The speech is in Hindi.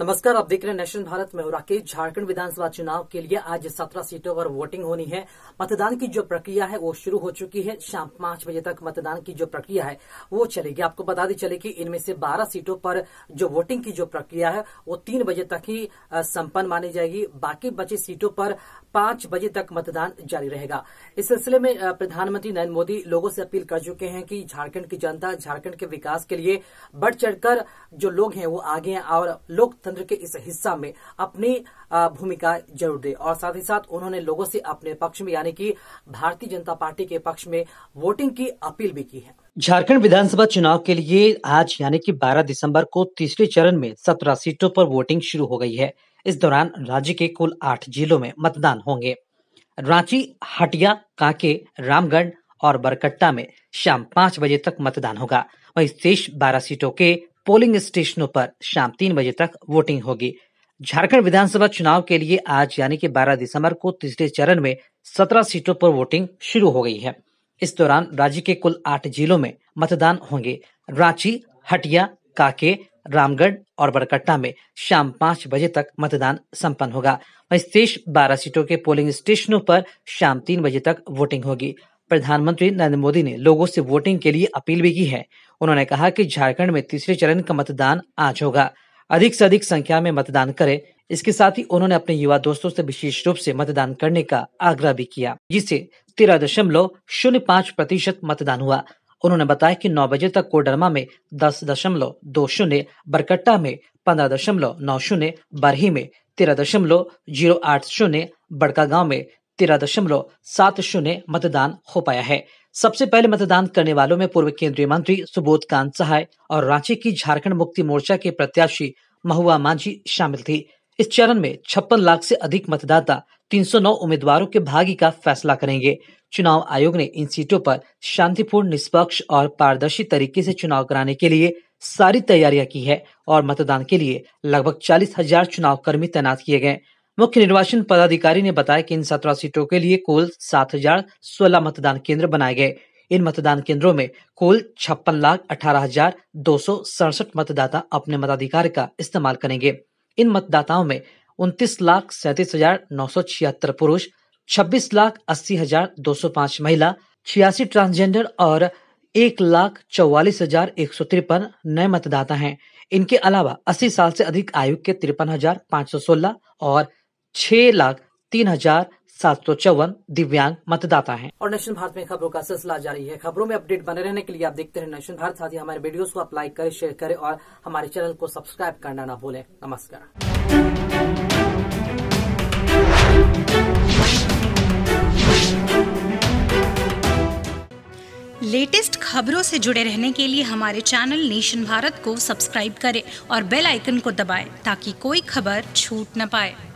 नमस्कार आप देख रहे हैं नेशनल भारत में राकेश झारखंड विधानसभा चुनाव के लिए आज सत्रह सीटों पर वोटिंग होनी है मतदान की जो प्रक्रिया है वो शुरू हो चुकी है शाम पांच बजे तक मतदान की जो प्रक्रिया है वो चलेगी आपको बता दी चले कि इनमें से बारह सीटों पर जो वोटिंग की जो प्रक्रिया है वो तीन बजे तक ही सम्पन्न मानी जाएगी बाकी बची सीटों पर पांच बजे तक मतदान जारी रहेगा इस सिलसिले में प्रधानमंत्री नरेन्द्र मोदी लोगों से अपील कर चुके हैं कि झारखंड की जनता झारखंड के विकास के लिए बढ़ चढ़कर जो लोग हैं वो आगे और लोकतंत्र लोकतंत्र के इस हिस्सा में अपनी भूमिका जरूर दे और साथ ही साथ उन्होंने लोगों से अपने पक्ष में यानी कि भारतीय जनता पार्टी के पक्ष में वोटिंग की अपील भी की है झारखंड विधानसभा चुनाव के लिए आज यानी कि 12 दिसंबर को तीसरे चरण में सत्रह सीटों पर वोटिंग शुरू हो गई है इस दौरान राज्य के कुल आठ जिलों में मतदान होंगे रांची हटिया कांके रामगढ़ और बरकट्टा में शाम पांच बजे तक मतदान होगा वहीं शेष बारह सीटों के पोलिंग स्टेशनों पर शाम तीन बजे तक वोटिंग होगी झारखंड विधानसभा चुनाव के लिए आज यानी कि 12 दिसंबर को तीसरे चरण में 17 सीटों पर वोटिंग शुरू हो गई है इस दौरान राज्य के कुल आठ जिलों में मतदान होंगे रांची हटिया काके रामगढ़ और बरकट्टा में शाम पाँच बजे तक मतदान संपन्न होगा वहीं शेष बारह सीटों के पोलिंग स्टेशनों पर शाम तीन बजे तक वोटिंग होगी प्रधानमंत्री नरेंद्र मोदी ने लोगों से वोटिंग के लिए अपील भी की है उन्होंने कहा कि झारखंड में तीसरे चरण का मतदान आज होगा अधिक से अधिक संख्या में मतदान करें इसके साथ ही उन्होंने अपने युवा दोस्तों से विशेष रूप से मतदान करने का आग्रह भी किया जिससे तेरह दशमलव शून्य पाँच प्रतिशत मतदान हुआ उन्होंने बताया कि नौ बजे तक कोडरमा में दस दशमलव दो शून्य बरकट्टा में पंद्रह दशमलव नौ शून्य बरही में तेरह दशमलव जीरो आठ शून्य बड़कागांव में तेरह दशमलव सात शून्य मतदान हो पाया है सबसे पहले मतदान करने वालों में पूर्व केंद्रीय मंत्री सुबोध कांत सहाय और रांची की झारखंड मुक्ति मोर्चा के प्रत्याशी महुआ मांझी शामिल थी इस चरण में छप्पन लाख से अधिक मतदाता 309 उम्मीदवारों के भाग्य का फैसला करेंगे चुनाव आयोग ने इन सीटों पर शांतिपूर्ण निष्पक्ष और पारदर्शी तरीके से चुनाव कराने के लिए सारी तैयारियां की है और मतदान के लिए लगभग चालीस हजार चुनाव कर्मी तैनात किए गए मुख्य निर्वाचन पदाधिकारी ने बताया कि इन सत्रह सीटों के लिए कुल सात हजार सोलह मतदान केंद्र बनाए गए इन मतदान केंद्रों में कुल छप्पन लाख अठारह हजार दो सौ सड़सठ मतदाता अपने मताधिकार का इस्तेमाल करेंगे इन मतदाताओं में उनतीस लाख सैंतीस हजार नौ सौ छिहत्तर पुरुष छब्बीस लाख अस्सी हजार दो सौ पांच महिला छियासी ट्रांसजेंडर और एक लाख चौवालीस हजार एक सौ तिरपन नए मतदाता हैं इनके अलावा अस्सी साल से अधिक आयु के तिरपन हजार पाँच सौ सोलह और छह लाख तीन हजार सात सौ चौवन दिव्यांग मतदाता हैं और नेशन भारत में खबरों का सिलसिला जारी है खबरों में अपडेट बने रहने के लिए आप देखते रहे नेशन भारत साथ ही हमारे वीडियोस को आप लाइक करें शेयर करें और हमारे चैनल को सब्सक्राइब करना ना भूलें नमस्कार लेटेस्ट खबरों से जुड़े रहने के लिए हमारे चैनल नेशन भारत को सब्सक्राइब करें और बेल आइकन को दबाएं ताकि कोई खबर छूट न पाए